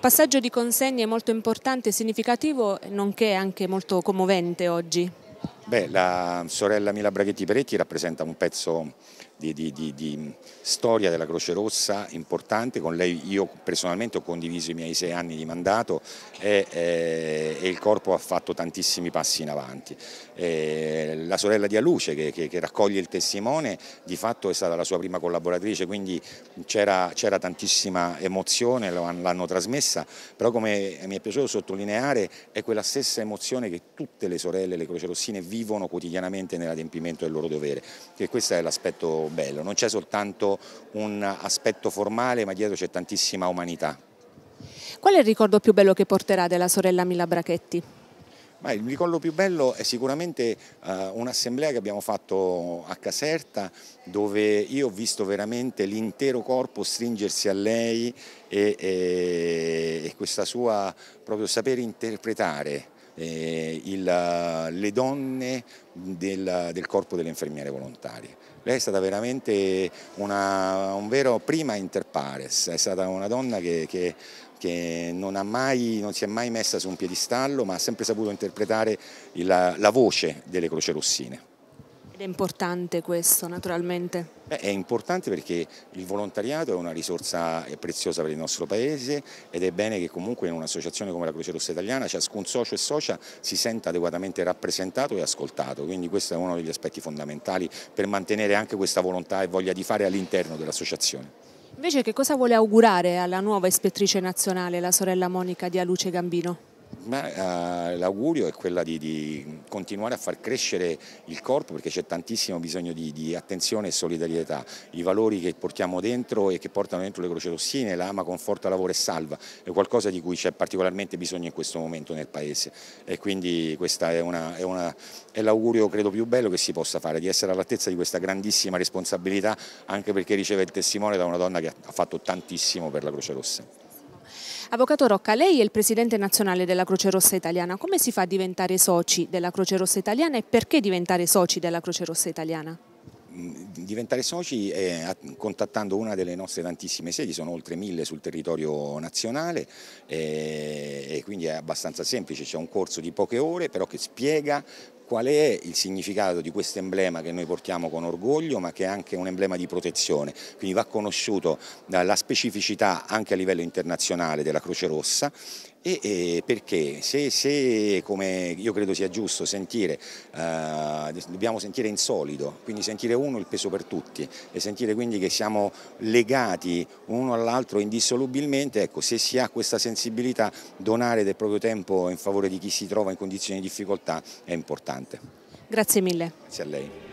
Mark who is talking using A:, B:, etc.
A: Passaggio di consegne molto importante, significativo, nonché anche molto commovente oggi.
B: Beh, la sorella Mila Braghetti Peretti rappresenta un pezzo di, di, di, di, storia della Croce Rossa importante, con lei io personalmente ho condiviso i miei sei anni di mandato e, e, eh, e il corpo ha fatto tantissimi passi in avanti. E eh, la sorella di Aluce che, che, che, raccoglie il testimone di fatto è stata la sua prima collaboratrice, quindi c'era tantissima emozione, l'hanno trasmessa, però come mi è piaciuto sottolineare è quella stessa emozione che tutte le sorelle, le Croce Rossine vivono quotidianamente nell'adempimento del loro dovere, che questo è l'aspetto bello, non c'è soltanto un aspetto formale ma dietro c'è tantissima umanità.
A: Qual è il ricordo più bello che porterà della sorella Mila Brachetti?
B: Ma il ricordo più bello è sicuramente uh, un'assemblea che abbiamo fatto a Caserta dove io ho visto veramente l'intero corpo stringersi a lei e, e, e questa sua proprio sapere interpretare eh, il, le donne del, del corpo delle infermiere volontarie. Lei è stata veramente una, un vero prima inter pares, è stata una donna che, che che non, mai, non, si è mai messa su un piedistallo ma ha sempre saputo interpretare la, la voce delle croce rossine.
A: Ed è importante questo naturalmente?
B: Beh, è importante perché il volontariato è una risorsa preziosa per il nostro Paese ed è bene che comunque in un'associazione come la Croce Rossa Italiana ciascun socio e socia si senta adeguatamente rappresentato e ascoltato, quindi questo è uno degli aspetti fondamentali per mantenere anche questa volontà e voglia di fare all'interno dell'associazione.
A: Invece che cosa vuole augurare alla nuova ispettrice nazionale, la sorella Monica di Aluce Gambino?
B: Ma eh, l'augurio è quello di, di, continuare a far crescere il corpo perché c'è tantissimo bisogno di, di, attenzione e solidarietà. I valori che portiamo dentro e che portano dentro le croce crocerossine, l'ama, conforta, lavoro e salva, è qualcosa di cui c'è particolarmente bisogno in questo momento nel Paese e quindi questo è, è l'augurio credo più bello che si possa fare, di essere all'altezza di questa grandissima responsabilità anche perché riceve il testimone da una donna che ha fatto tantissimo per la Croce Rossa.
A: Avvocato Rocca, lei è il presidente nazionale della Croce Rossa Italiana, come si fa a diventare soci della Croce Rossa Italiana e perché diventare soci della Croce Rossa Italiana?
B: Mm, diventare soci è contattando una delle nostre tantissime sedi, sono oltre mille sul territorio nazionale eh, e quindi è abbastanza semplice, c'è un corso di poche ore però che spiega qual è il significato di questo emblema che noi portiamo con orgoglio ma che è anche un emblema di protezione, quindi va conosciuto eh, la specificità anche a livello internazionale della Croce Rossa e, e perché se, se, come io credo sia giusto sentire, eh, dobbiamo sentire in solido, quindi sentire uno il peso per tutti e sentire quindi che siamo legati uno all'altro indissolubilmente, ecco se si ha questa sensibilità donare del proprio tempo in favore di chi si trova in condizioni di difficoltà è importante importante.
A: Grazie mille.
B: Grazie a lei.